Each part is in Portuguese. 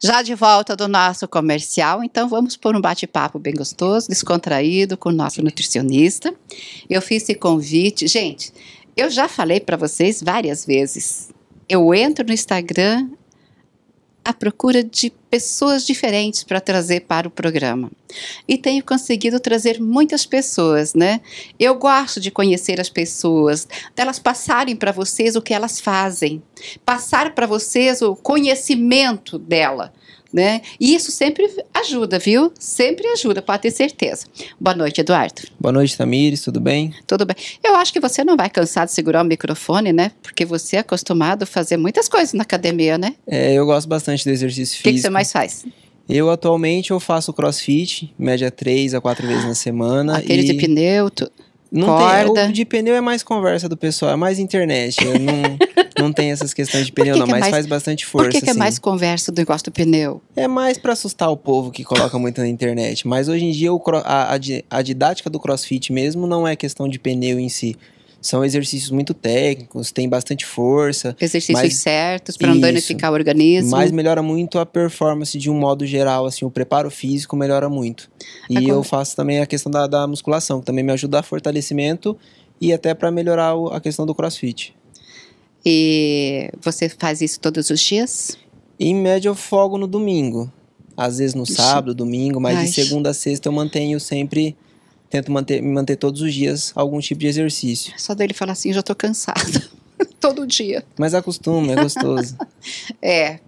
Já de volta do nosso comercial, então vamos por um bate-papo bem gostoso, descontraído com o nosso nutricionista. Eu fiz esse convite. Gente, eu já falei para vocês várias vezes. Eu entro no Instagram à procura de pessoas diferentes para trazer para o programa. E tenho conseguido trazer muitas pessoas, né? Eu gosto de conhecer as pessoas, delas passarem para vocês o que elas fazem, passar para vocês o conhecimento dela né? E isso sempre ajuda, viu? Sempre ajuda, pode ter certeza. Boa noite, Eduardo. Boa noite, Tamires, tudo bem? Tudo bem. Eu acho que você não vai cansar de segurar o microfone, né? Porque você é acostumado a fazer muitas coisas na academia, né? É, eu gosto bastante do exercício físico. O que, você mais faz? Eu atualmente eu faço crossfit, média três a quatro vezes na semana. Aquele e... de pneu, tu... Não Corda. tem. O de pneu é mais conversa do pessoal, é mais internet. Não, não tem essas questões de pneu, que não, que é mas mais, faz bastante força. Por que, que é assim. é mais conversa do negócio do pneu? É mais para assustar o povo que coloca muito na internet. Mas hoje em dia o, a, a, a didática do crossfit mesmo não é questão de pneu em si são exercícios muito técnicos, tem bastante força. Exercícios mas, certos para não danificar o organismo. Mas melhora muito a performance de um modo geral, assim, o preparo físico melhora muito. E eu faço também a questão da, da, musculação, que também me ajuda a fortalecimento e até para melhorar o, a questão do crossfit. E você faz isso todos os dias? Em média eu fogo no domingo. Às vezes no sábado, domingo, mas Ai. de segunda a sexta eu mantenho sempre tento manter, manter todos os dias algum tipo de exercício. Só dele falar assim, já estou cansado. Todo dia. Mas acostuma, é gostoso. é.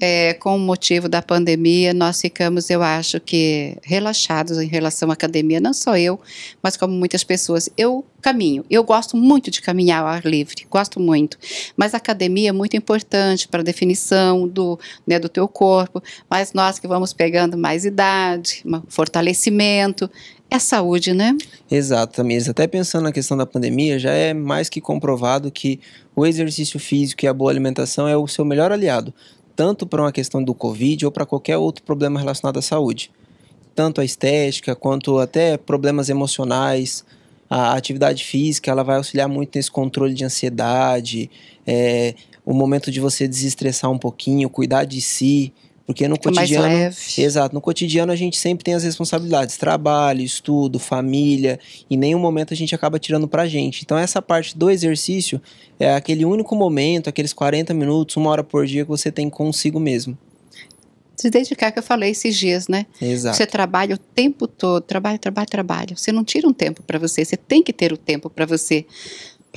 é. Com o motivo da pandemia, nós ficamos, eu acho que, relaxados em relação à academia. Não só eu, mas como muitas pessoas. Eu caminho. Eu gosto muito de caminhar ao ar livre, gosto muito. Mas a academia é muito importante para a definição do, né, do teu corpo. Mas nós que vamos pegando mais idade, fortalecimento, é saúde, né? Exato, Tamires. Até pensando na questão da pandemia, já é mais que comprovado que o exercício físico e a boa alimentação é o seu melhor aliado, tanto para uma questão do Covid ou para qualquer outro problema relacionado à saúde. Tanto a estética quanto até problemas emocionais. A atividade física ela vai auxiliar muito nesse controle de ansiedade, é, o momento de você desestressar um pouquinho, cuidar de si. Porque no Fica é cotidiano. Mais leve. Exato. No cotidiano a gente sempre tem as responsabilidades: trabalho, estudo, família. E nenhum momento a gente acaba tirando pra gente. Então, essa parte do exercício é aquele único momento, aqueles 40 minutos, uma hora por dia que você tem consigo mesmo se dedicar, que eu falei esses dias, né? Exato. Você trabalha o tempo todo, trabalho, trabalho, trabalho. Você não tira um tempo para você, você tem que ter o tempo para você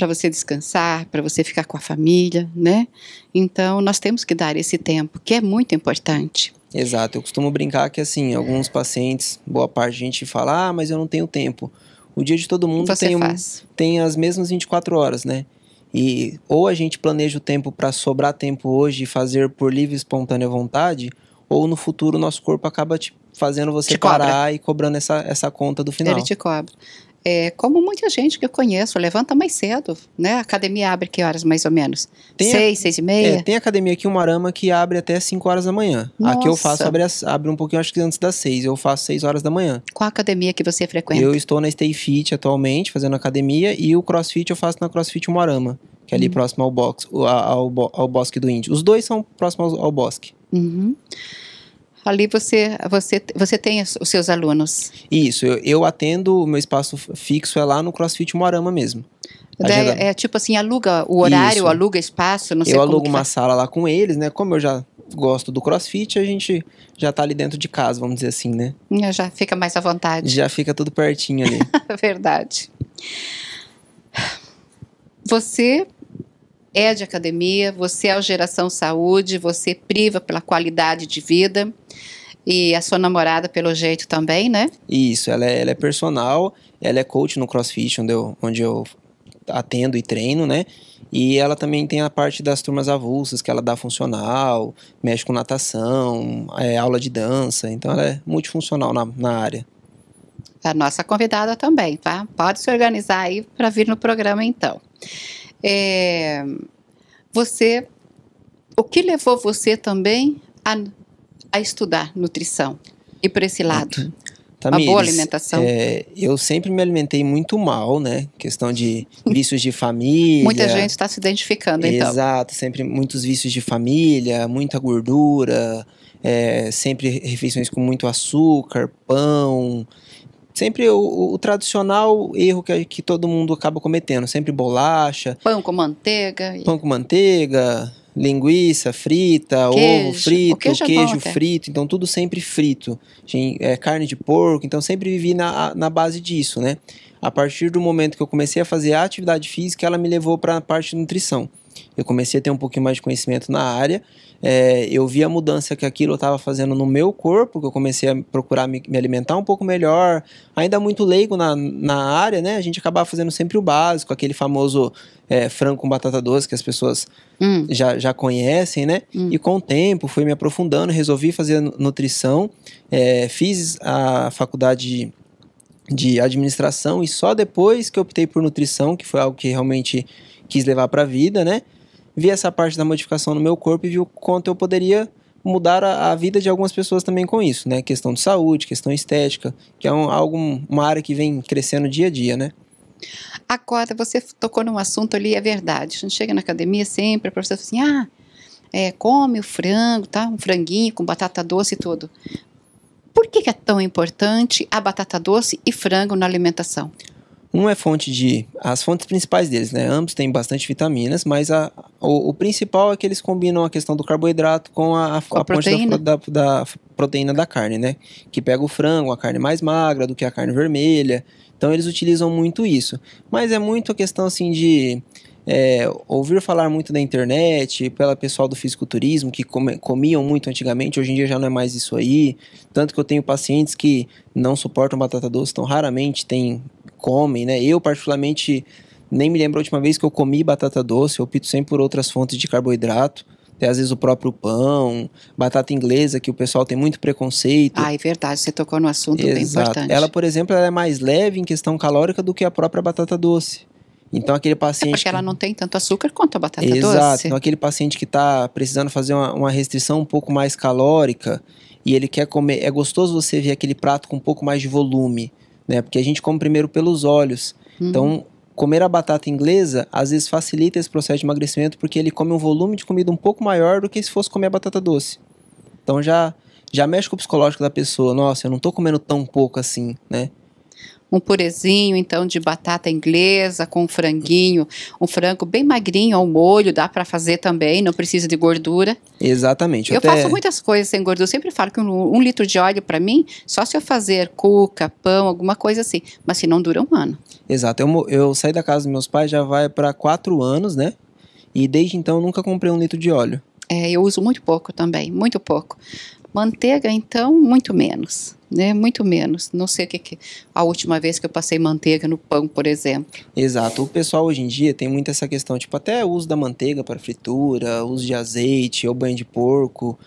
para você descansar, para você ficar com a família, né? Então nós temos que dar esse tempo, que é muito importante. Exato, eu costumo brincar que assim, alguns pacientes, boa parte a gente fala: "Ah, mas eu não tenho tempo". O dia de todo mundo tem, um, tem as mesmas 24 horas, né? E ou a gente planeja o tempo para sobrar tempo hoje e fazer por livre e espontânea vontade, ou no futuro nosso corpo acaba te fazendo você te parar cobra. e cobrando essa, essa conta do final. Ele te cobra. É, como muita gente que eu conheço, levanta mais cedo, né? A academia abre que horas mais ou menos? Tem seis, a, seis e meia? É, tem academia aqui em Umarama que abre até cinco horas da manhã. Nossa. Aqui eu faço, abre, abre um pouquinho, acho que antes das seis. Eu faço seis horas da manhã. Qual academia que você frequenta? Eu estou na Stay Fit atualmente, fazendo academia, e o CrossFit eu faço na CrossFit Umarama, que é ali uhum. próximo ao, box, ao, ao, ao, Bosque do Índio. Os dois são próximos ao, ao Bosque. Uhum ali você, você, você tem os seus alunos. Isso, eu, eu atendo, meu espaço fixo é lá no CrossFit Moarama mesmo. Agenda... É, é, tipo assim, aluga o horário, Isso. aluga espaço, não sei Eu alugo uma sala lá com eles, né? Como eu já gosto do crossfit, a gente já tá ali dentro de casa, vamos dizer assim, né? Já fica mais à vontade. Já fica tudo pertinho ali. Verdade. Você é de academia, você é o geração saúde, você priva pela qualidade de vida. E a sua namorada, pelo jeito, também, né? Isso, ela é, ela é personal, ela é coach no CrossFit, onde eu, onde eu atendo e treino, né? E ela também tem a parte das turmas avulsas, que ela dá funcional, mexe com natação, é, aula de dança, então ela é multifuncional na, na área. A nossa convidada também, tá? Pode se organizar aí para vir no programa então é, você, o que levou você também a, a estudar nutrição e por esse lado? Uhum. Tamires, uma boa alimentação. É, eu sempre me alimentei muito mal, né? Questão de vícios de família. Muita gente está se identificando, então. Exato, sempre muitos vícios de família, muita gordura, é, sempre refeições com muito açúcar, pão, sempre o, o tradicional erro que, que, todo mundo acaba cometendo. Sempre bolacha. Pão com manteiga. Pão com manteiga, linguiça frita, queijo, ovo frito, queijo, é queijo é frito. Então, tudo sempre frito. É, carne de porco. Então, sempre vivi na, na base disso, né? A partir do momento que eu comecei a fazer a atividade física, ela me levou para a parte de nutrição. Eu comecei a ter um pouquinho mais de conhecimento na área. É, eu vi a mudança que aquilo estava fazendo no meu corpo, que eu comecei a procurar me, me alimentar um pouco melhor. Ainda muito leigo na, na área, né? A gente acabava fazendo sempre o básico, aquele famoso é, frango com batata doce que as pessoas hum. já, já conhecem, né? Hum. E com o tempo fui me aprofundando, resolvi fazer nutrição, é, fiz a faculdade de administração e só depois que optei por nutrição, que foi algo que realmente quis levar para a vida, né? Vi essa parte da modificação no meu corpo e vi o quanto eu poderia mudar a, a, vida de algumas pessoas também com isso, né? Questão de saúde, questão estética, que é um, algo, uma área que vem crescendo dia a dia, né? Agora, você tocou num assunto ali, é verdade. A gente chega na academia sempre, a professora fala assim, ah, é, come o frango, tá? Um franguinho com batata doce e tudo. Por que, que é tão importante a batata doce e frango na alimentação? Um é fonte de. As fontes principais deles, né? Ambos têm bastante vitaminas, mas a, o, o principal é que eles combinam a questão do carboidrato com a, a, com a, a proteína. Da, da, da, proteína da carne, né? Que pega o frango, a carne mais magra do que a carne vermelha. Então eles utilizam muito isso. Mas é muito a questão assim de. É, ouvir falar muito da internet, pela pessoal do fisiculturismo, que come, comiam muito antigamente, hoje em dia já não é mais isso aí. Tanto que eu tenho pacientes que não suportam batata doce, então raramente tem comem, né? Eu, particularmente, nem me lembro a última vez que eu comi batata doce, eu opto sempre por outras fontes de carboidrato. Até às vezes o próprio pão, batata inglesa, que o pessoal tem muito preconceito. Ah, é verdade, você tocou no assunto Exato. bem importante. Ela, por exemplo, ela é mais leve em questão calórica do que a própria batata doce. Então aquele paciente. É porque ela não tem tanto açúcar quanto a batata Exato. doce. Exato. Então aquele paciente que está precisando fazer uma, uma, restrição um pouco mais calórica e ele quer comer. É gostoso você ver aquele prato com um pouco mais de volume né? Porque a gente come primeiro pelos olhos. Uhum. Então, comer a batata inglesa às vezes facilita esse processo de emagrecimento porque ele come um volume de comida um pouco maior do que se fosse comer a batata doce. Então já já mexe com o psicológico da pessoa. Nossa, eu não tô comendo tão pouco assim, né? um purezinho então de batata inglesa com um franguinho, um frango bem magrinho ao molho, dá para fazer também, não precisa de gordura. Exatamente. Eu, faço muitas coisas sem gordura, eu sempre falo que um, um litro de óleo para mim, só se eu fazer cuca, pão, alguma coisa assim, mas se não dura um ano. Exato, eu, eu saí da casa dos meus pais já vai para quatro anos, né? E desde então nunca comprei um litro de óleo. É, eu uso muito pouco também, muito pouco. Manteiga, então, muito menos, né? Muito menos. Não sei o que, que a última vez que eu passei manteiga no pão, por exemplo. Exato. O pessoal hoje em dia tem muito essa questão, tipo, até uso da manteiga para fritura, uso de azeite ou banho de porco.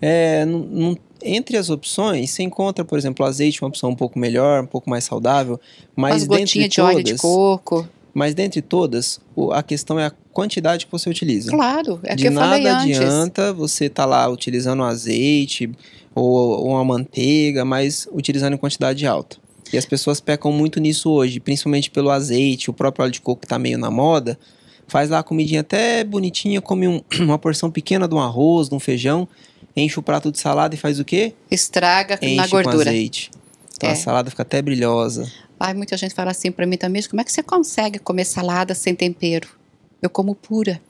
É, não, não, entre as opções, você encontra, por exemplo, azeite, uma opção um pouco melhor, um pouco mais saudável, mas Umas dentro de todas, de óleo de coco. Mas dentre todas, a questão é a quantidade que você utiliza. Claro, é De que eu falei antes. nada adianta você estar tá lá utilizando azeite ou, uma manteiga, mas utilizando em quantidade alta. E as pessoas pecam muito nisso hoje, principalmente pelo azeite, o próprio óleo de coco que está meio na moda. Faz lá a comidinha até bonitinha, come um, uma porção pequena de um arroz, de um feijão, enche o prato de salada e faz o quê? Estraga enche na gordura. Com azeite. Então é. a salada fica até brilhosa. Aí muita gente fala assim para mim também, como é que você consegue comer salada sem tempero? Eu como pura.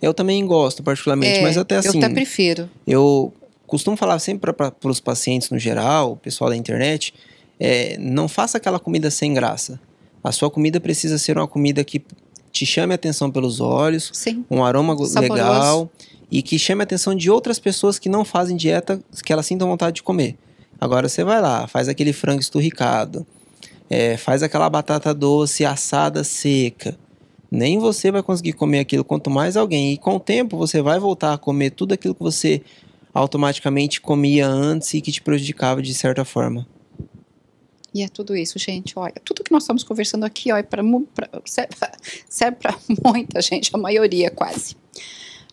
Eu também gosto, particularmente, é, mas até assim... Eu até prefiro. Eu costumo falar sempre para os pacientes no geral, o pessoal da internet, é, não faça aquela comida sem graça. A sua comida precisa ser uma comida que te chame a atenção pelos olhos, Sim. um aroma Saboroso. legal e que chame a atenção de outras pessoas que não fazem dieta, que elas sintam vontade de comer. Agora você vai lá, faz aquele frango esturricado, é, faz aquela batata doce assada seca. Nem você vai conseguir comer aquilo, quanto mais alguém. E com o tempo você vai voltar a comer tudo aquilo que você automaticamente comia antes e que te prejudicava de certa forma. E é tudo isso, gente. Olha, tudo que nós estamos conversando aqui ó, é pra, pra, serve é para muita gente, a maioria quase.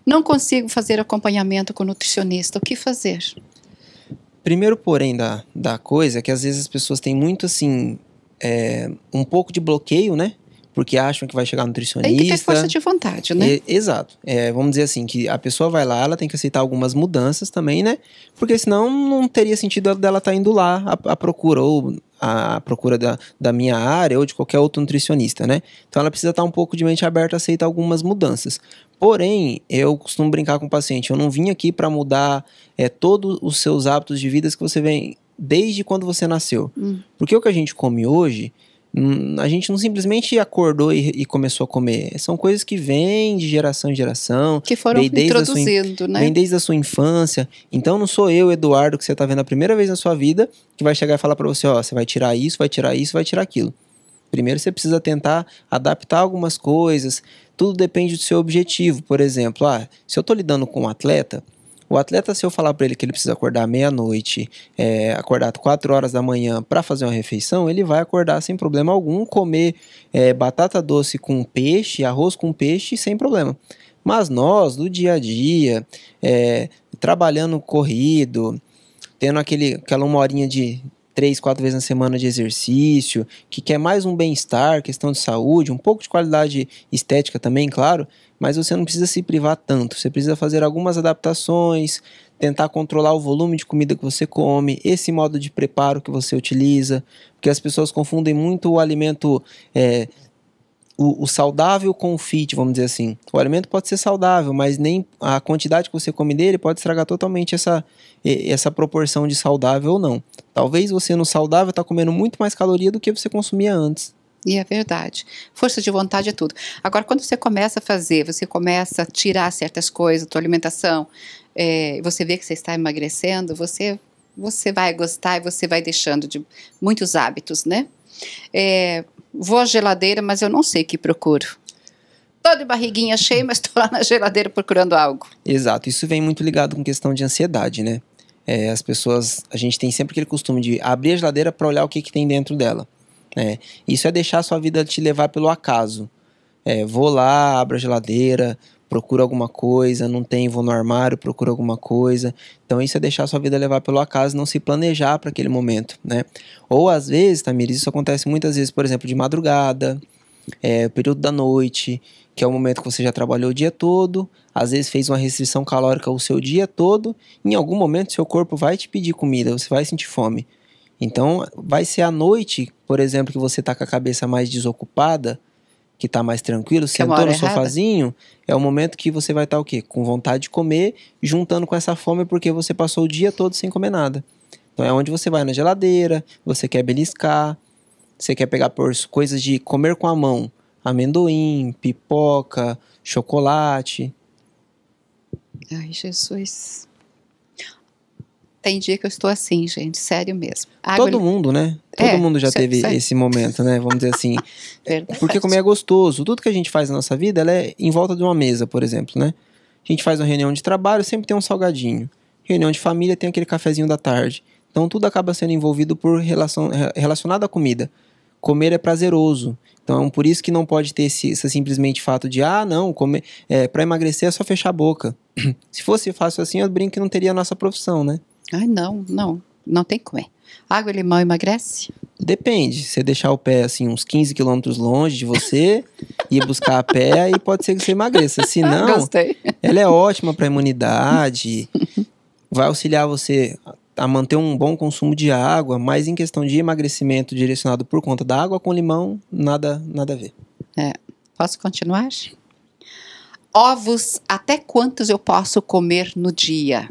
Não consigo fazer acompanhamento com nutricionista. O que fazer? Primeiro, porém, da, da coisa é que às vezes as pessoas têm muito assim é, um pouco de bloqueio, né? Porque acham que vai chegar nutricionista. Tem que ter força de vontade, né? E, exato. É, vamos dizer assim, que a pessoa vai lá, ela tem que aceitar algumas mudanças também, né? Porque senão não teria sentido dela estar tá indo lá à, à procura, ou à procura da, da minha área, ou de qualquer outro nutricionista, né? Então ela precisa estar tá um pouco de mente aberta a aceitar algumas mudanças. Porém, eu costumo brincar com o paciente, eu não vim aqui para mudar é, todos os seus hábitos de vida que você vem desde quando você nasceu. Hum. Porque o que a gente come hoje, a gente não simplesmente acordou e, e, começou a comer. São coisas que vêm de geração em geração. Que foram introduzindo, sua, né? Vem desde a sua infância. Então não sou eu, Eduardo, que você está vendo a primeira vez na sua vida, que vai chegar e falar para você, ó, você vai tirar isso, vai tirar isso, vai tirar aquilo. Primeiro você precisa tentar adaptar algumas coisas. Tudo depende do seu objetivo. Por exemplo, ah, se eu estou lidando com um atleta, o atleta, se eu falar para ele que ele precisa acordar meia-noite, é, acordar 4 horas da manhã para fazer uma refeição, ele vai acordar sem problema algum, comer é, batata doce com peixe, arroz com peixe, sem problema. Mas nós, do dia a dia, é, trabalhando corrido, tendo aquele, aquela uma horinha de três, quatro vezes na semana de exercício, que quer mais um bem-estar, questão de saúde, um pouco de qualidade estética também, claro, mas você não precisa se privar tanto. Você precisa fazer algumas adaptações, tentar controlar o volume de comida que você come, esse modo de preparo que você utiliza, porque as pessoas confundem muito o alimento. É, o, o, saudável com o fit, vamos dizer assim. O alimento pode ser saudável, mas nem a quantidade que você come dele pode estragar totalmente essa, essa proporção de saudável ou não. Talvez você no saudável está comendo muito mais caloria do que você consumia antes. E é verdade. Força de vontade é tudo. Agora, quando você começa a fazer, você começa a tirar certas coisas, tua alimentação, é, você vê que você está emagrecendo, você você vai gostar e você vai deixando de muitos hábitos, né? É, vou à geladeira, mas eu não sei o que procuro. Tô de barriguinha cheia, mas estou lá na geladeira procurando algo. Exato. Isso vem muito ligado com questão de ansiedade, né? É, as pessoas, a gente tem sempre aquele costume de abrir a geladeira para olhar o que, que tem dentro dela. É, isso é deixar a sua vida te levar pelo acaso. É, vou lá, abro a geladeira, procuro alguma coisa, não tem, vou no armário, procuro alguma coisa. Então isso é deixar a sua vida levar pelo acaso, não se planejar para aquele momento, né? Ou às vezes, Tamir, isso acontece muitas vezes, por exemplo, de madrugada, é, período da noite, que é o momento que você já trabalhou o dia todo, às vezes fez uma restrição calórica o seu dia todo, em algum momento seu corpo vai te pedir comida, você vai sentir fome. Então, vai ser à noite, por exemplo, que você tá com a cabeça mais desocupada, que tá mais tranquilo, que é sentou no sofazinho, é o momento que você vai estar tá, o quê? Com vontade de comer, juntando com essa fome porque você passou o dia todo sem comer nada. Então é onde você vai na geladeira, você quer beliscar, você quer pegar por coisas de comer com a mão, amendoim, pipoca, chocolate. Ai, Jesus. Tem dia que eu estou assim, gente, sério mesmo. Todo mundo, né? Todo é, mundo já teve sério. esse momento, né? Vamos dizer assim. É, Verdade. Porque comer é gostoso. Tudo que a gente faz na nossa vida, ela é em volta de uma mesa, por exemplo, né? A gente faz uma reunião de trabalho, sempre tem um salgadinho. Reunião de família tem aquele cafezinho da tarde. Então tudo acaba sendo envolvido por relação, relacionado à comida. Comer é prazeroso. Então, por isso que não pode ter esse, esse simplesmente fato de, ah, não, comer, é, para emagrecer é só fechar a boca. Se fosse fácil assim, eu brinco que não teria a nossa profissão, né? Ai, não, não. Não tem como é. Água e limão emagrece? Depende. Você deixar o pé assim uns 15 quilômetros longe de você, ir buscar a pé aí pode ser que você emagreça. Se não, ela é ótima para imunidade, vai auxiliar você a manter um bom consumo de água, mas em questão de emagrecimento direcionado por conta da água com limão, nada, nada a ver. É. Posso continuar? Ovos, até quantos eu posso comer no dia?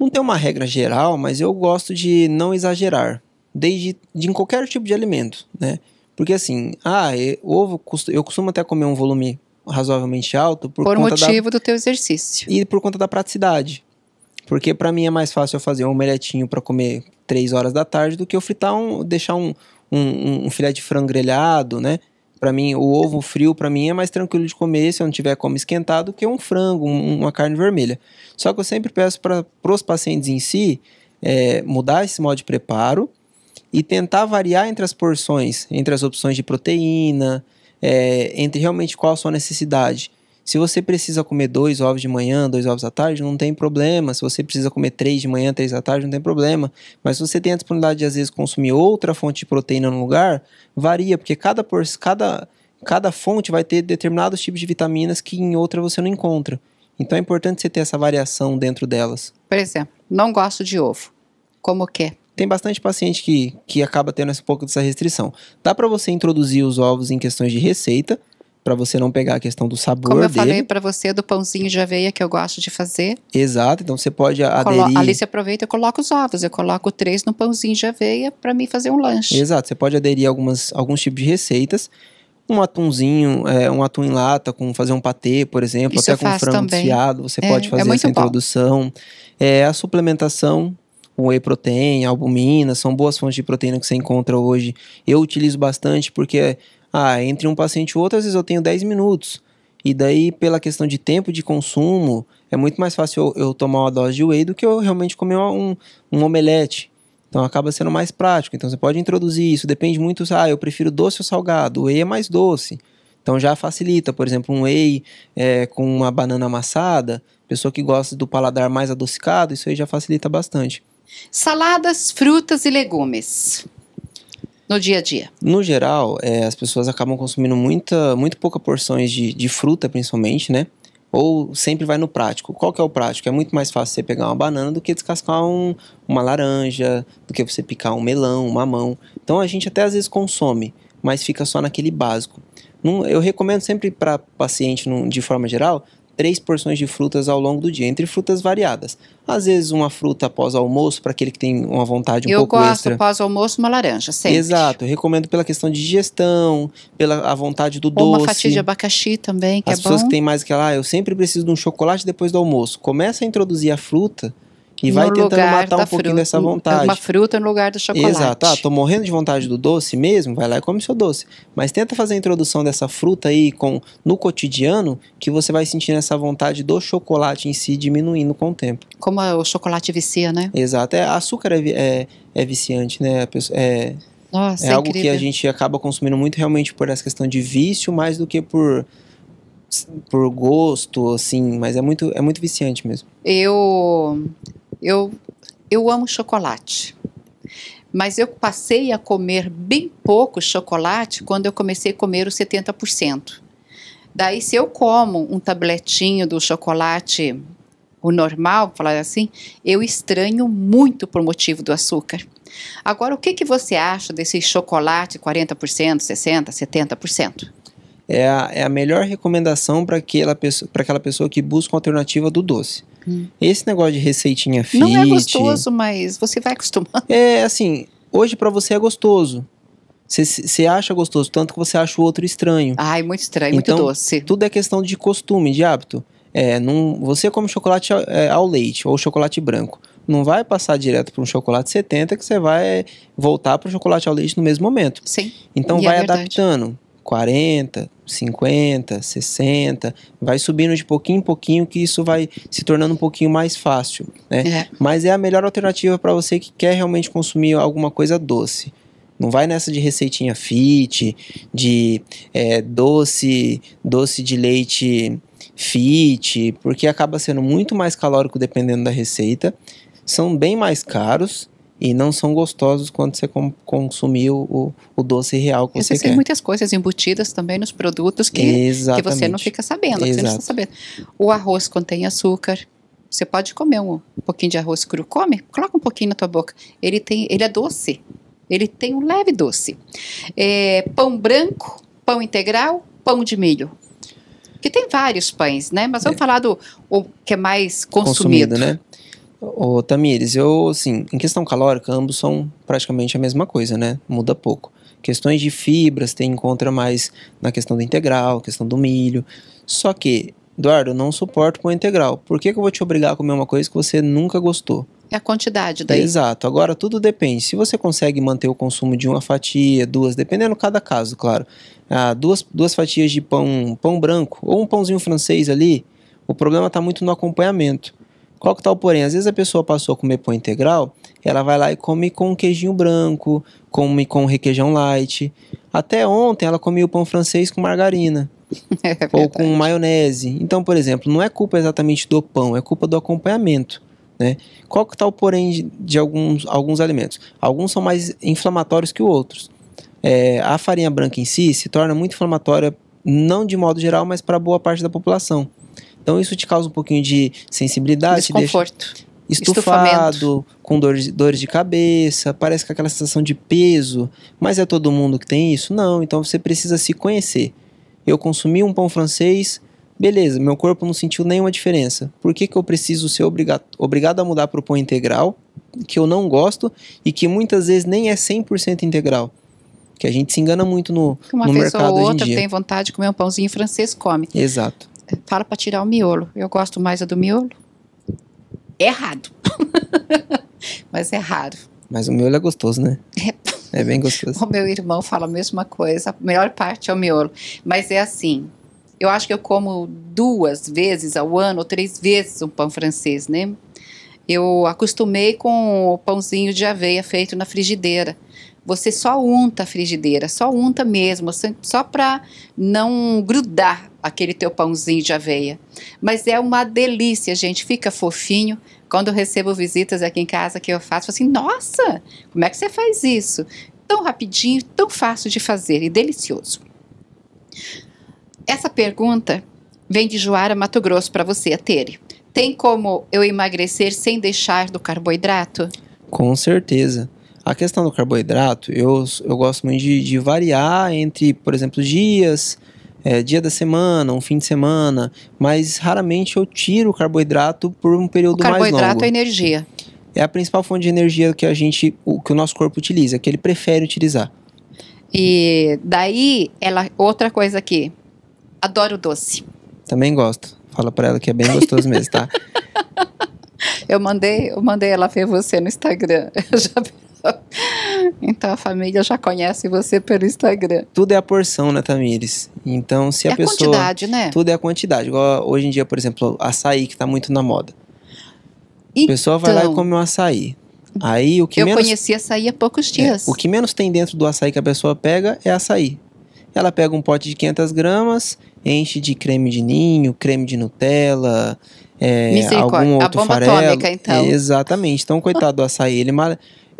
Não tem uma regra geral, mas eu gosto de não exagerar, desde de em qualquer tipo de alimento, né? Porque assim, ah, eu, ovo, eu costumo até comer um volume razoavelmente alto por, por motivo da, do teu exercício e por conta da praticidade. Porque para mim é mais fácil eu fazer um omeletinho para comer três horas da tarde do que eu fritar um, deixar um, um, um filé de frango grelhado, né? Para mim, o ovo frio, para mim, é mais tranquilo de comer se eu não tiver como esquentado que um frango, uma carne vermelha. Só que eu sempre peço para os pacientes em si é, mudar esse modo de preparo e tentar variar entre as porções, entre as opções de proteína, é, entre realmente qual a sua necessidade. Se você precisa comer dois ovos de manhã, dois ovos à tarde, não tem problema. Se você precisa comer três de manhã, três à tarde, não tem problema. Mas se você tem a disponibilidade de, às vezes, consumir outra fonte de proteína no lugar, varia, porque cada, por, cada, cada fonte vai ter determinados tipos de vitaminas que em outra você não encontra. Então é importante você ter essa variação dentro delas. Por exemplo, não gosto de ovo. Como que é? tem bastante paciente que, que acaba tendo um pouco dessa restrição. Dá para você introduzir os ovos em questões de receita, para você não pegar a questão do sabor Como eu dele. falei para você do pãozinho de aveia que eu gosto de fazer. Exato, então você pode aderir. ali você aproveita e coloca os ovos. Eu coloco três no pãozinho de aveia para mim fazer um lanche. Exato, você pode aderir a algumas, alguns tipos de receitas. Um atumzinho, é, um atum em lata, com fazer um patê, por exemplo, Isso até com frango também. desfiado, você é, pode é fazer é essa bom. introdução. É, a suplementação, whey protein, albumina, são boas fontes de proteína que você encontra hoje. Eu utilizo bastante porque ah, entre um paciente e outro, às vezes eu tenho 10 minutos. E daí, pela questão de tempo de consumo, é muito mais fácil eu, eu tomar uma dose de whey do que eu realmente comer um, um omelete. Então acaba sendo mais prático. Então você pode introduzir isso. Depende muito. Ah, eu prefiro doce ou salgado. O whey é mais doce. Então já facilita. Por exemplo, um whey é, com uma banana amassada. Pessoa que gosta do paladar mais adocicado, isso aí já facilita bastante. Saladas, frutas e legumes no dia a dia? No geral, é, as pessoas acabam consumindo muita, muito poucas porções de, de fruta, principalmente, né? Ou sempre vai no prático. Qual que é o prático? É muito mais fácil você pegar uma banana do que descascar um, uma laranja, do que você picar um melão, uma mamão. Então a gente até às vezes consome, mas fica só naquele básico. Não, eu recomendo sempre para paciente, num, de forma geral, três porções de frutas ao longo do dia, entre frutas variadas. Às vezes uma fruta após almoço, para aquele que tem uma vontade um eu pouco extra. Eu gosto após almoço uma laranja, sempre. Exato, recomendo pela questão de digestão, pela a vontade do Ou doce. uma fatia de abacaxi também, que As é bom. As pessoas que têm mais que lá, ah, eu sempre preciso de um chocolate depois do almoço. Começa a introduzir a fruta e vai tentando matar um pouquinho fruta, dessa vontade. Uma fruta no lugar do chocolate. Exato. Ah, tô morrendo de vontade do doce mesmo, vai lá e come seu doce. Mas tenta fazer a introdução dessa fruta aí com no cotidiano, que você vai sentindo essa vontade do chocolate em si diminuindo com o tempo. Como o chocolate vicia, né? Exato. É, açúcar é, é, é viciante, né? É, Nossa, é, é algo que a gente acaba consumindo muito realmente por essa questão de vício, mais do que por por gosto, assim, mas é muito, é muito viciante mesmo. Eu eu, eu amo chocolate. Mas eu passei a comer bem pouco chocolate quando eu comecei a comer os 70%. Daí, se eu como um tabletinho do chocolate, o normal, falar assim, eu estranho muito por motivo do açúcar. Agora, o que, que você acha desse chocolate 40%, 60%, 70%? É a, é a melhor recomendação para aquela, aquela pessoa que busca uma alternativa do doce. Hum. Esse negócio de receitinha fit... Não é gostoso, mas você vai acostumando. É, assim, hoje para você é gostoso. Você acha gostoso, tanto que você acha o outro estranho. Ai, muito estranho, então, muito doce. Tudo é questão de costume, de hábito. É, num, você come chocolate ao, é, ao leite ou chocolate branco. Não vai passar direto para um chocolate 70 que você vai voltar para o chocolate ao leite no mesmo momento. Sim. Então e é vai é adaptando. 40, 50, 60, vai subindo de pouquinho em pouquinho que isso vai se tornando um pouquinho mais fácil, né? É. Mas é a melhor alternativa para você que quer realmente consumir alguma coisa doce. Não vai nessa de receitinha fit, de é, doce, doce de leite fit, porque acaba sendo muito mais calórico dependendo da receita. São bem mais caros e não são gostosos quando você consumiu o, o doce real que e você quer. muitas coisas embutidas também nos produtos que, que você não fica sabendo, você não está sabendo. O arroz contém açúcar. Você pode comer um pouquinho de arroz cru, come, coloca um pouquinho na tua boca. Ele tem, ele é doce. Ele tem um leve doce. É, pão branco, pão integral, pão de milho. Que tem vários pães, né? Mas vamos é. falar do que é mais consumido. consumido né? Ô, Tamires, eu, assim, em questão calórica, ambos são praticamente a mesma coisa, né? Muda pouco. Questões de fibras, tem encontra mais na questão do integral, questão do milho. Só que, Eduardo, eu não suporto pão integral. Por que, que eu vou te obrigar a comer uma coisa que você nunca gostou? É a quantidade daí. Exato. Agora, tudo depende. Se você consegue manter o consumo de uma fatia, duas, dependendo cada caso, claro. Ah, duas, duas fatias de pão, pão branco ou um pãozinho francês ali, o problema está muito no acompanhamento. Qual que tá o porém? Às vezes a pessoa passou a comer pão integral, ela vai lá e come com queijinho branco, come com requeijão light. Até ontem ela comia o pão francês com margarina. É ou com maionese. Então, por exemplo, não é culpa exatamente do pão, é culpa do acompanhamento. Né? Qual que tá o porém de, de alguns, alguns alimentos? Alguns são mais inflamatórios que outros. É, a farinha branca em si se torna muito inflamatória, não de modo geral, mas para boa parte da população. Então isso te causa um pouquinho de sensibilidade. Desconforto. estufado, com dores, dores de cabeça, parece com é aquela sensação de peso. Mas é todo mundo que tem isso? Não, então você precisa se conhecer. Eu consumi um pão francês, beleza, meu corpo não sentiu nenhuma diferença. Por que, que eu preciso ser obrigado, obrigado a mudar para o pão integral, que eu não gosto e que muitas vezes nem é 100% integral? Que a gente se engana muito no, Uma no mercado hoje em dia. Uma pessoa ou outra tem vontade de comer um pãozinho francês, come. Exato fala para tirar o miolo. Eu gosto mais do miolo. É errado. Mas é raro. Mas o miolo é gostoso, né? É. é bem gostoso. o meu irmão fala a mesma coisa. A melhor parte é o miolo. Mas é assim. Eu acho que eu como duas vezes ao ano, ou três vezes um pão francês, né? Eu acostumei com o pãozinho de aveia feito na frigideira. Você só unta a frigideira, só unta mesmo, assim, só para não grudar aquele teu pãozinho de aveia. Mas é uma delícia, gente, fica fofinho. Quando eu recebo visitas aqui em casa que eu faço, eu assim, nossa, como é que você faz isso? Tão rapidinho, tão fácil de fazer e delicioso. Essa pergunta vem de Juara, Mato Grosso, para você, Tere. Tem como eu emagrecer sem deixar do carboidrato? Com certeza. A questão do carboidrato, eu, eu gosto muito de, de variar entre, por exemplo, dias, é, dia da semana, um fim de semana, mas raramente eu tiro o carboidrato por um período mais longo. Carboidrato é energia. É a principal fonte de energia que a gente, o, que o nosso corpo utiliza, que ele prefere utilizar. E daí, ela, outra coisa aqui, adoro doce. Também gosto. Fala para ela que é bem gostoso mesmo, tá? eu mandei, eu mandei ela ver você no Instagram. Eu já então a família já conhece você pelo Instagram. Tudo é a porção, né, Tamires? Então, se a é pessoa. É quantidade, né? Tudo é a quantidade. Igual hoje em dia, por exemplo, açaí, que tá muito na moda. Então, a pessoa vai lá e então, come um açaí. Aí o que eu menos. conheci açaí há poucos é, dias. É, o que menos tem dentro do açaí que a pessoa pega é açaí. Ela pega um pote de 500 gramas, enche de creme de ninho, creme de Nutella, é, algum outro a bomba farelo. atômica, então. Exatamente. Então, coitado do açaí, ele mal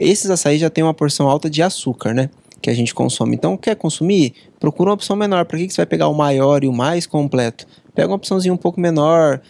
esses açaí já tem uma porção alta de açúcar, né? Que a gente consome. Então, quer consumir? Procura uma opção menor. Para que, que você vai pegar o maior e o mais completo? Pega uma opçãozinha um pouco menor.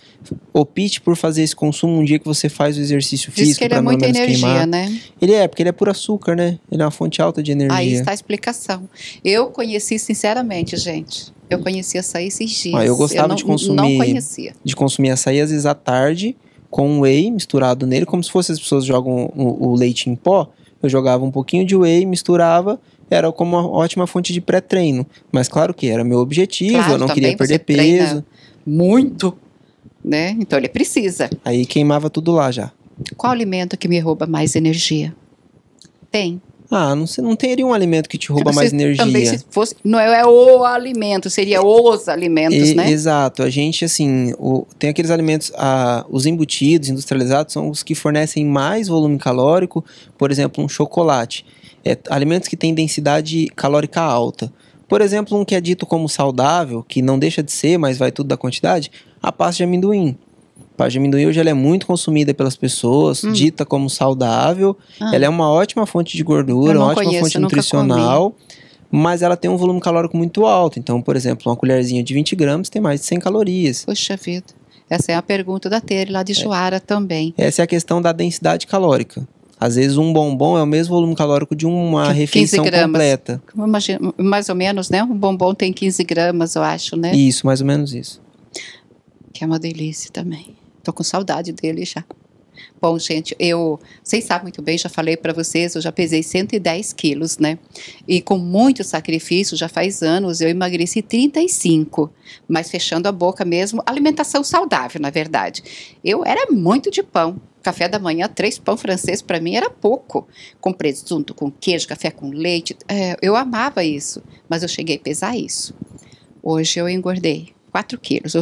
Opte por fazer esse consumo um dia que você faz o exercício Diz físico. que ele é muita energia, queimar. né? Ele é, porque ele é por açúcar, né? Ele é uma fonte alta de energia. Aí está a explicação. Eu conheci sinceramente, gente. Eu conheci açaí esses dias. Ah, eu gostava eu não, de consumir. Não conhecia. De consumir açaí às vezes à tarde com whey misturado nele, como se fosse as pessoas jogam o, o leite em pó. Eu jogava um pouquinho de whey, misturava, era como uma ótima fonte de pré-treino. Mas claro que era meu objetivo, claro, eu não queria perder peso. Muito, né? Então ele precisa. Aí queimava tudo lá já. Qual alimento que me rouba mais energia? Tem. Ah, não, não teria um alimento que te rouba mais energia. Também se fosse, não é, é o alimento, seria os alimentos, e, né? Exato. A gente, assim, o, tem aqueles alimentos, os embutidos, industrializados, são os que fornecem mais volume calórico, por exemplo, um chocolate. É, alimentos que têm densidade calórica alta. Por exemplo, um que é dito como saudável, que não deixa de ser, mas vai tudo da quantidade, a pasta de amendoim. A amendoim hoje ela é muito consumida pelas pessoas, hum. dita como saudável. Ah. Ela é uma ótima fonte de gordura, uma ótima conheço, fonte nutricional. Mas ela tem um volume calórico muito alto. Então, por exemplo, uma colherzinha de 20 gramas tem mais de 100 calorias. Poxa vida. Essa é a pergunta da Tere, lá de é. Juara é. também. Essa é a questão da densidade calórica. Às vezes um bombom é o mesmo volume calórico de uma refeição completa. imagino, mais ou menos, né? Um bombom tem 15 gramas, eu acho, né? Isso, mais ou menos isso. Que é uma delícia também. Tô com saudade dele já. Bom, gente, eu, vocês sabem muito bem, já falei para vocês, eu já pesei 110 quilos, né? E com muito sacrifício, já faz anos, eu emagreci 35, mas fechando a boca mesmo, alimentação saudável, na verdade. Eu era muito de pão. Café da manhã, três pão francês para mim era pouco. Com presunto, com queijo, café com leite. É, eu amava isso, mas eu cheguei a pesar isso. Hoje eu engordei 4 quilos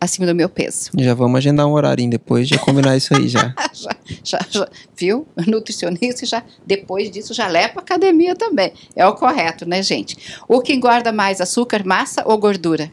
acima do meu peso. Já vamos agendar um horário depois, já combinar isso aí já. já, já, já, viu? Nutricionista já, depois disso, já leva pra academia também. É o correto, né, gente? O que engorda mais, açúcar, massa ou gordura?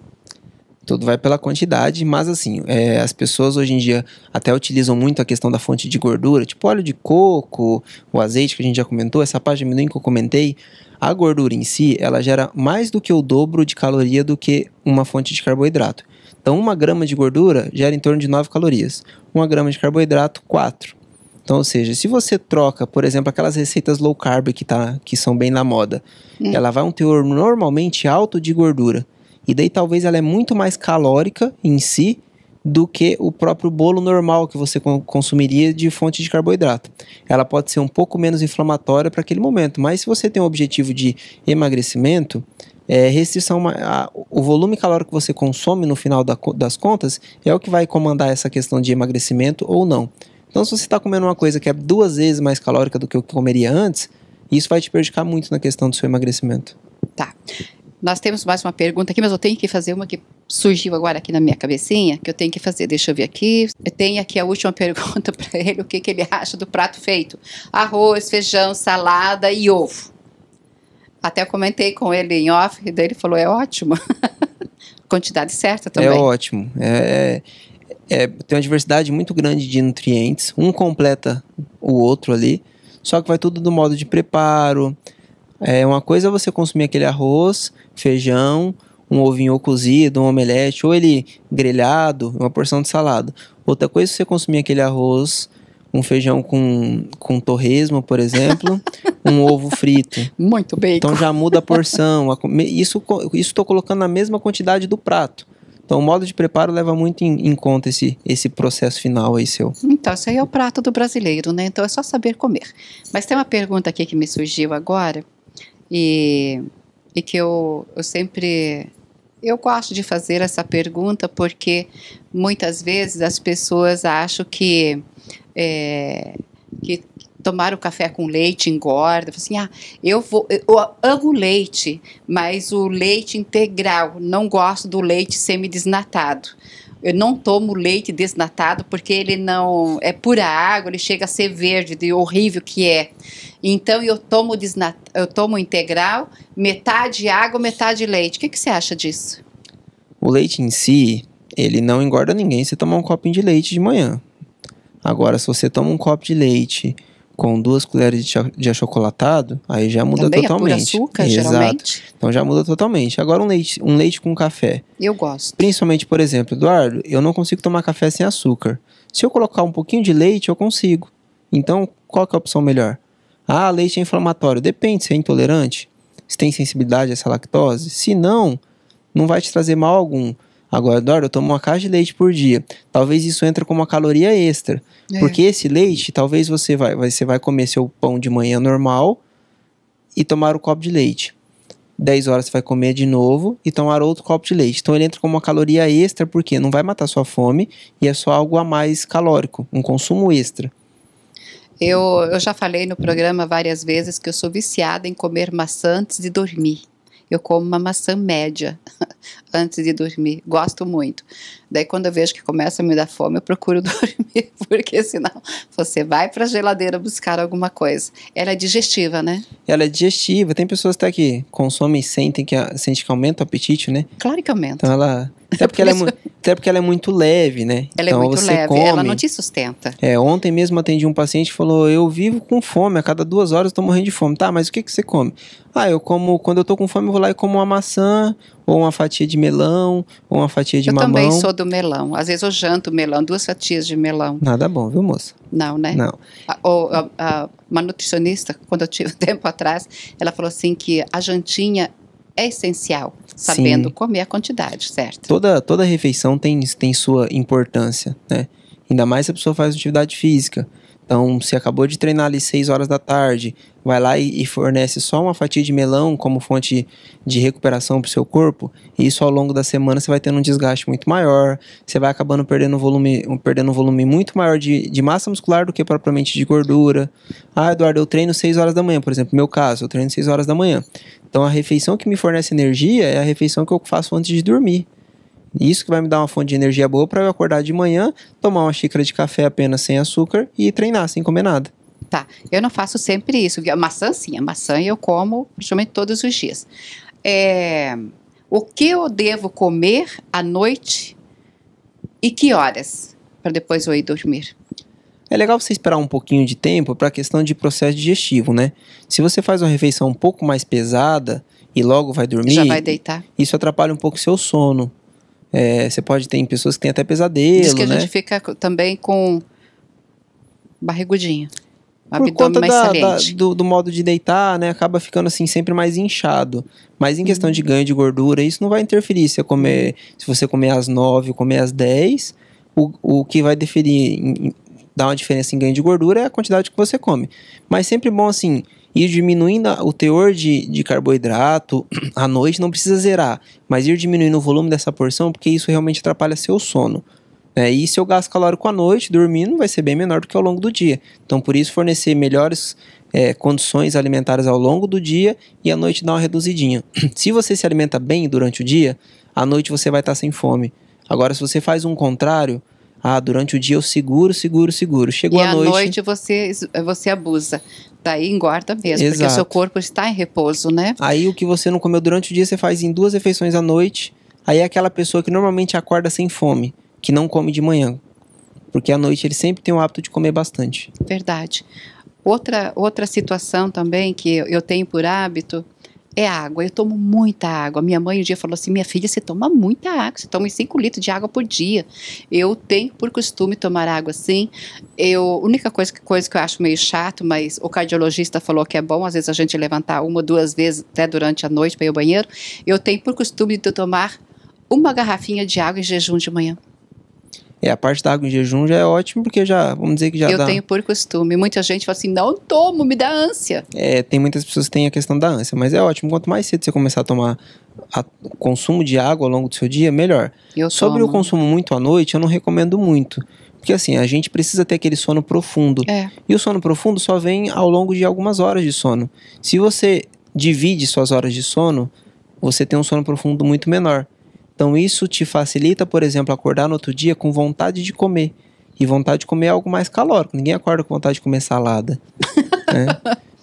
Tudo vai pela quantidade, mas assim, é, as pessoas hoje em dia até utilizam muito a questão da fonte de gordura, tipo óleo de coco, o azeite que a gente já comentou, essa página de que eu comentei. A gordura em si, ela gera mais do que o dobro de caloria do que uma fonte de carboidrato. Então, uma grama de gordura gera em torno de 9 calorias. Uma grama de carboidrato, 4. Então, ou seja, se você troca, por exemplo, aquelas receitas low carb que, tá, que são bem na moda, hum. ela vai um teor normalmente alto de gordura. E daí talvez ela é muito mais calórica em si do que o próprio bolo normal que você consumiria de fonte de carboidrato. Ela pode ser um pouco menos inflamatória para aquele momento, mas se você tem o um objetivo de emagrecimento, é, restrição, a, o volume calórico que você consome no final da, das contas é o que vai comandar essa questão de emagrecimento ou não. Então, se você está comendo uma coisa que é duas vezes mais calórica do que o que comeria antes, isso vai te prejudicar muito na questão do seu emagrecimento. Tá. Nós temos mais uma pergunta aqui, mas eu tenho que fazer uma que surgiu agora aqui na minha cabecinha que eu tenho que fazer. Deixa eu ver aqui. Tem aqui a última pergunta para ele: o que, que ele acha do prato feito? Arroz, feijão, salada e ovo. Até comentei com ele em off, e daí ele falou: é ótimo. Quantidade certa é também. É ótimo. É, é, tem uma diversidade muito grande de nutrientes. Um completa o outro ali. Só que vai tudo do modo de preparo. É uma coisa é você consumir aquele arroz, feijão, um ovinho cozido, um omelete, ou ele grelhado, uma porção de salada. Outra coisa é você consumir aquele arroz, um feijão com, com torresmo, por exemplo, um ovo frito. Muito bem. Então já muda a porção. Isso estou colocando na mesma quantidade do prato. Então, o modo de preparo leva muito em, em, conta esse, esse processo final aí seu. Então, isso aí é o prato do brasileiro, né? Então, é só saber comer. Mas tem uma pergunta aqui que me surgiu agora e, e que eu, eu sempre eu gosto de fazer essa pergunta porque muitas vezes as pessoas acham que, é, que tomar o café com leite engorda. Assim, ah, eu, vou, eu amo leite, mas o leite integral, não gosto do leite semidesnatado. Eu não tomo leite desnatado porque ele não é pura água, ele chega a ser verde, de horrível que é. Então eu tomo desnat... eu tomo integral, metade água, metade leite. O que, que você acha disso? O leite em si, ele não engorda ninguém se tomar um copinho de leite de manhã. Agora, se você toma um copo de leite com duas colheres de achocolatado, aí já muda Também é totalmente. É açúcar, Exato. geralmente. Então já muda totalmente. Agora um leite, um leite com café. Eu gosto. Principalmente, por exemplo, Eduardo, eu não consigo tomar café sem açúcar. Se eu colocar um pouquinho de leite, eu consigo. Então, qual é a opção melhor? Ah, leite é inflamatório. Depende se é intolerante, se tem sensibilidade a essa lactose. Se não, não vai te trazer mal algum. Agora, Eduardo, eu tomo uma caixa de leite por dia. Talvez isso entre como uma caloria extra. É. Porque esse leite, talvez você vai, você vai comer seu pão de manhã normal e tomar o um copo de leite. 10 horas você vai comer de novo e tomar outro copo de leite. Então ele entra como uma caloria extra porque não vai matar sua fome e é só algo a mais calórico, um consumo extra. Eu, eu já falei no programa várias vezes que eu sou viciada em comer maçã antes de dormir. Eu como uma maçã média antes de dormir. Gosto muito. Daí, quando eu vejo que começa a me dar fome, eu procuro dormir. porque senão você vai para a geladeira buscar alguma coisa. Ela é digestiva, né? Ela é digestiva. Tem pessoas até que consomem e sentem que, sente que aumenta o apetite, né? Claro que aumenta. Então ela... Até porque, ela é, até porque ela é muito leve, né? Ela é então, é muito leve, come. ela não te sustenta. É, ontem mesmo atendi um paciente que falou: Eu vivo com fome, a cada duas horas eu tô morrendo de fome. Tá, mas o que, que você come? Ah, eu como, quando eu tô com fome, eu vou lá e como uma maçã, ou uma fatia de melão, ou uma fatia de eu mamão. Eu também sou do melão. Às vezes eu janto melão, duas fatias de melão Nada bom, viu, moça? Não, né? Não. A, a, a, uma nutricionista, quando eu tive tempo atrás, ela falou assim que a jantinha é essencial, sabendo Sim. comer a quantidade, certo? Toda, toda refeição tem, tem sua importância, né? Ainda mais se a pessoa faz atividade física. Então, se acabou de treinar ali 6 horas da tarde, vai lá e, e, fornece só uma fatia de melão como fonte de recuperação para o seu corpo, e isso ao longo da semana você vai tendo um desgaste muito maior, você vai acabando perdendo volume, perdendo um volume muito maior de, de massa muscular do que propriamente de gordura. Ah, Eduardo, eu treino 6 horas da manhã, por exemplo, no meu caso, eu treino 6 horas da manhã. Então, a refeição que me fornece energia é a refeição que eu faço antes de dormir. Isso que vai me dar uma fonte de energia boa para eu acordar de manhã, tomar uma xícara de café apenas sem açúcar e treinar sem comer nada. Tá, eu não faço sempre isso. A Maçã sim, a maçã eu como praticamente todos os dias. É, o que eu devo comer à noite e que horas para depois eu ir dormir? É legal você esperar um pouquinho de tempo para a questão de processo digestivo, né? Se você faz uma refeição um pouco mais pesada e logo vai dormir, Já vai deitar. isso atrapalha um pouco o seu sono. É, você pode ter pessoas que têm até pesadelo. Diz que a né? gente fica também com barrigudinha. Por conta da, da, do, do, modo de deitar, né? Acaba ficando assim sempre mais inchado. Mas em questão uhum. de ganho de gordura, isso não vai interferir. Se, comer, se você comer às 9 ou comer às 10, o, o que vai deferir, dar uma diferença em ganho de gordura é a quantidade que você come. Mas sempre bom assim ir diminuindo o teor de, de carboidrato à noite, não precisa zerar, mas ir diminuindo o volume dessa porção, porque isso realmente atrapalha seu sono. É, e seu gasto calórico à noite, dormindo, vai ser bem menor do que ao longo do dia. Então, por isso, fornecer melhores é, condições alimentares ao longo do dia e à noite dar uma reduzidinha. se você se alimenta bem durante o dia, à noite você vai estar tá sem fome. Agora, se você faz um contrário, ah, durante o dia eu seguro, seguro, seguro. Chegou e à noite. à noite você, você abusa. Daí engorda mesmo, Exato. porque o seu corpo está em repouso, né? Aí o que você não comeu durante o dia, você faz em duas refeições à noite. Aí é aquela pessoa que normalmente acorda sem fome, que não come de manhã. Porque à noite ele sempre tem o hábito de comer bastante. Verdade. Outra, outra situação também que eu tenho por hábito é água. Eu tomo muita água. Minha mãe um dia falou assim: minha filha, você toma muita água, você toma 5 litros de água por dia. Eu tenho por costume tomar água assim. Eu, a única coisa, coisa que eu acho meio chato, mas o cardiologista falou que é bom, às vezes a gente levantar uma, duas vezes até durante a noite para ir ao banheiro. Eu tenho por costume de tomar uma garrafinha de água em jejum de manhã. É a parte da água em jejum já é ótimo, porque já, vamos dizer que já eu dá... Eu tenho por costume. Muita gente fala assim, não tomo, me dá ânsia. É, tem muitas pessoas que têm a questão da ânsia, mas é ótimo. Quanto mais cedo você começar a tomar a, o consumo de água ao longo do seu dia, melhor. Eu Sobre tomo. o consumo muito à noite, eu não recomendo muito. Porque assim, a gente precisa ter aquele sono profundo. É. E o sono profundo só vem ao longo de algumas horas de sono. Se você divide suas horas de sono, você tem um sono profundo muito menor. Então isso te facilita, por exemplo, acordar no outro dia com vontade de comer. E vontade de comer é algo mais calórico. Ninguém acorda com vontade de comer salada. né?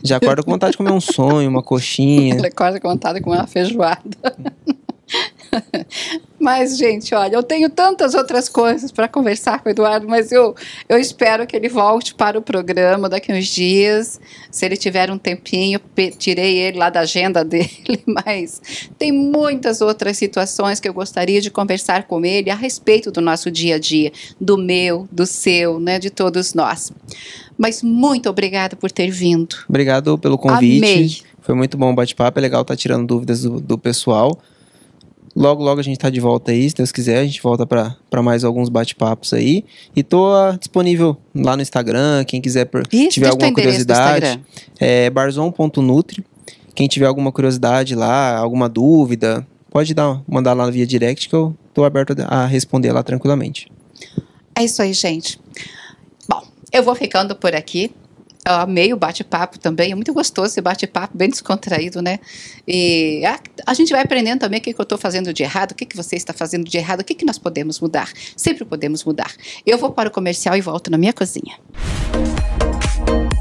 Já acorda com vontade de comer um sonho, uma coxinha. Ele acorda com vontade de comer uma feijoada. Mas, gente, olha, eu tenho tantas outras coisas para conversar com o Eduardo, mas eu, eu espero que ele volte para o programa daqui uns dias. Se ele tiver um tempinho, tirei ele lá da agenda dele, mas tem muitas outras situações que eu gostaria de conversar com ele a respeito do nosso dia a dia, do meu, do seu, né, de todos nós. Mas muito obrigada por ter vindo. Obrigado pelo convite. Amei. Foi muito bom o bate-papo, é legal estar tá tirando dúvidas do, do pessoal. Logo, logo a gente tá de volta aí, se Deus quiser, a gente volta para mais alguns bate-papos aí. E tô uh, disponível lá no Instagram, quem quiser por, Isso, tiver alguma curiosidade. É barzon.nutri. Quem tiver alguma curiosidade lá, alguma dúvida, pode dar, mandar lá via direct que eu tô aberto a responder lá tranquilamente. É isso aí, gente. Bom, eu vou ficando por aqui. Eu amei o bate-papo também, é muito gostoso esse bate-papo, bem descontraído, né? E a, a, gente vai aprendendo também o que, que eu estou fazendo de errado, o que, que você está fazendo de errado, o que, que nós podemos mudar. Sempre podemos mudar. Eu vou para o comercial e volto na minha cozinha. Música